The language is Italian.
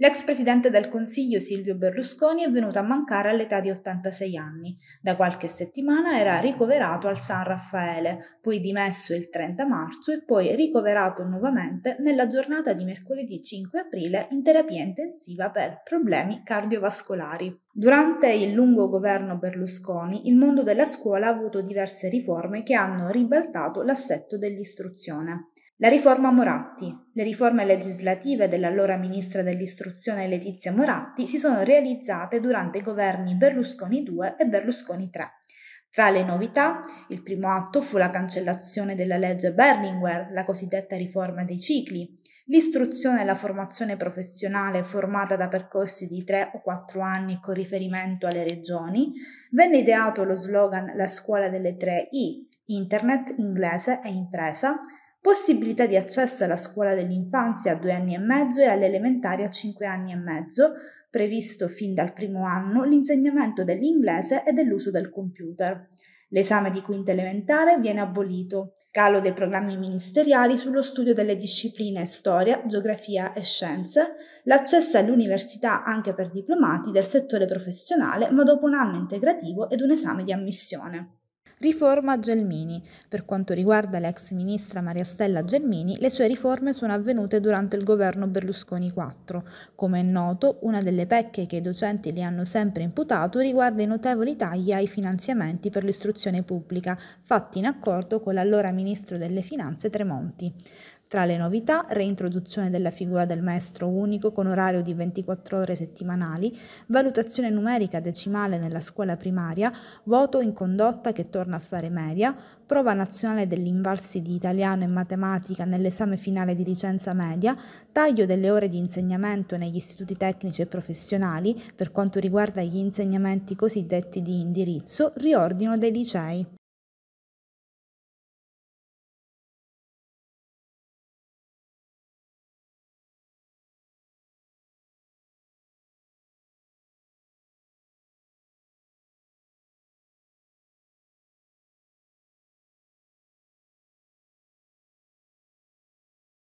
L'ex presidente del Consiglio Silvio Berlusconi è venuto a mancare all'età di 86 anni. Da qualche settimana era ricoverato al San Raffaele, poi dimesso il 30 marzo e poi ricoverato nuovamente nella giornata di mercoledì 5 aprile in terapia intensiva per problemi cardiovascolari. Durante il lungo governo Berlusconi, il mondo della scuola ha avuto diverse riforme che hanno ribaltato l'assetto dell'istruzione. La riforma Moratti. Le riforme legislative dell'allora ministra dell'istruzione Letizia Moratti si sono realizzate durante i governi Berlusconi II e Berlusconi III. Tra le novità, il primo atto fu la cancellazione della legge Berlinguer, la cosiddetta riforma dei cicli. L'istruzione e la formazione professionale formata da percorsi di 3 o 4 anni con riferimento alle regioni, venne ideato lo slogan La scuola delle 3 I, internet, inglese e impresa, possibilità di accesso alla scuola dell'infanzia a due anni e mezzo e all'elementare a cinque anni e mezzo, previsto fin dal primo anno l'insegnamento dell'inglese e dell'uso del computer. L'esame di quinta elementare viene abolito, calo dei programmi ministeriali sullo studio delle discipline storia, geografia e scienze, l'accesso all'università anche per diplomati del settore professionale ma dopo un anno integrativo ed un esame di ammissione. Riforma Gelmini. Per quanto riguarda l'ex ministra Maria Stella Gelmini, le sue riforme sono avvenute durante il governo Berlusconi IV. Come è noto, una delle pecche che i docenti le hanno sempre imputato riguarda i notevoli tagli ai finanziamenti per l'istruzione pubblica, fatti in accordo con l'allora ministro delle Finanze Tremonti. Tra le novità, reintroduzione della figura del maestro unico con orario di 24 ore settimanali, valutazione numerica decimale nella scuola primaria, voto in condotta che torna a fare media, prova nazionale dell'invalsi di italiano e matematica nell'esame finale di licenza media, taglio delle ore di insegnamento negli istituti tecnici e professionali per quanto riguarda gli insegnamenti cosiddetti di indirizzo, riordino dei licei.